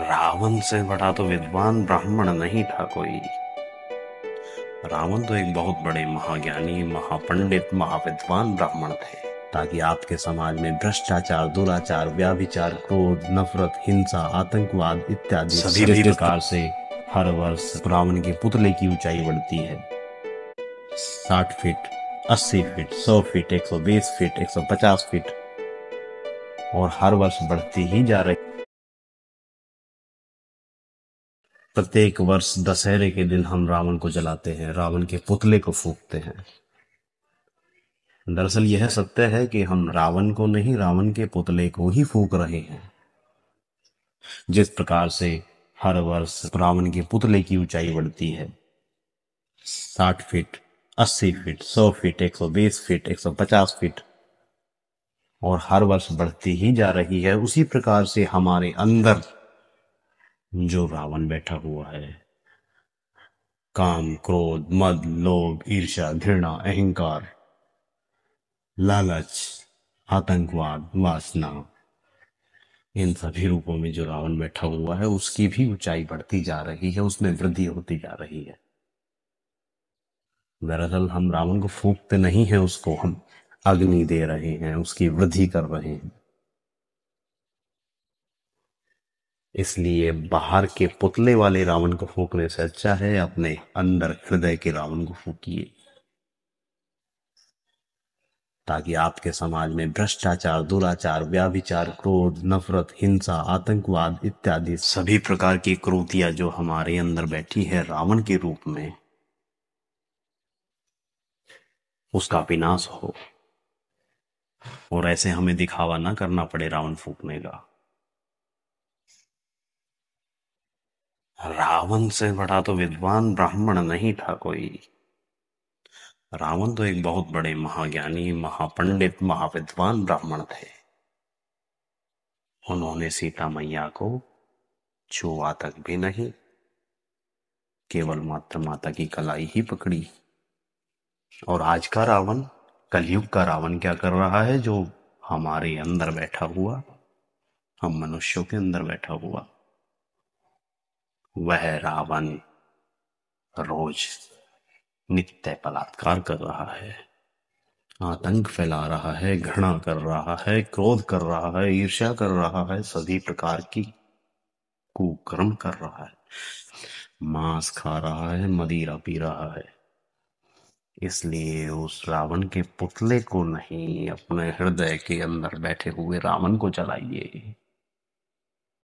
रावण से बड़ा तो विद्वान ब्राह्मण नहीं था कोई रावण तो एक बहुत बड़े महाज्ञानी महापंडित महाविद्वान ब्राह्मण थे ताकि आपके समाज में भ्रष्टाचार दुराचार व्याभिचार क्रोध नफरत हिंसा आतंकवाद इत्यादि सभी प्रकार से हर वर्ष रावण के पुतले की ऊंचाई बढ़ती है साठ फीट अस्सी फीट सौ फीट एक सौ बीस फीट एक सौ पचास फीट और हर वर्ष बढ़ती ही जा रही प्रत्येक वर्ष दशहरे के दिन हम रावण को जलाते हैं रावण के पुतले को फूकते हैं दरअसल यह सत्य है कि हम रावण को नहीं रावण के पुतले को ही फूक रहे हैं जिस प्रकार से हर वर्ष रावण के पुतले की ऊंचाई बढ़ती है साठ फीट अस्सी फीट सौ फीट एक सौ बीस फीट एक सौ पचास फीट और हर वर्ष बढ़ती ही जा रही है उसी प्रकार से हमारे अंदर जो रावण बैठा हुआ है काम क्रोध मद लोभ ईर्षा घृणा अहंकार लालच आतंकवाद वासना इन सभी रूपों में जो रावण बैठा हुआ है उसकी भी ऊंचाई बढ़ती जा रही है उसमें वृद्धि होती जा रही है दरअसल हम रावण को फूकते नहीं है उसको हम अग्नि दे रहे हैं उसकी वृद्धि कर रहे हैं इसलिए बाहर के पुतले वाले रावण को फूकने से अच्छा है अपने अंदर हृदय के रावण को फूकिए ताकि आपके समाज में भ्रष्टाचार दुराचार व्याभिचार क्रोध नफरत हिंसा आतंकवाद इत्यादि सभी प्रकार की क्रोतियां जो हमारे अंदर बैठी है रावण के रूप में उसका विनाश हो और ऐसे हमें दिखावा ना करना पड़े रावण फूकने का रावण से बड़ा तो विद्वान ब्राह्मण नहीं था कोई रावण तो एक बहुत बड़े महाज्ञानी महापंडित महाविद्वान ब्राह्मण थे उन्होंने सीता मैया को छुआ तक भी नहीं केवल मात्र माता की कलाई ही पकड़ी और आज का रावण कलयुग का रावण क्या कर रहा है जो हमारे अंदर बैठा हुआ हम मनुष्यों के अंदर बैठा हुआ वह रावण रोज नित्य बलात्कार कर रहा है आतंक फैला रहा है घृणा कर रहा है क्रोध कर रहा है ईर्ष्या कर रहा है सभी प्रकार की कुकर्म कर रहा है मांस खा रहा है मदिरा पी रहा है इसलिए उस रावण के पुतले को नहीं अपने हृदय के अंदर बैठे हुए रावण को जलाइए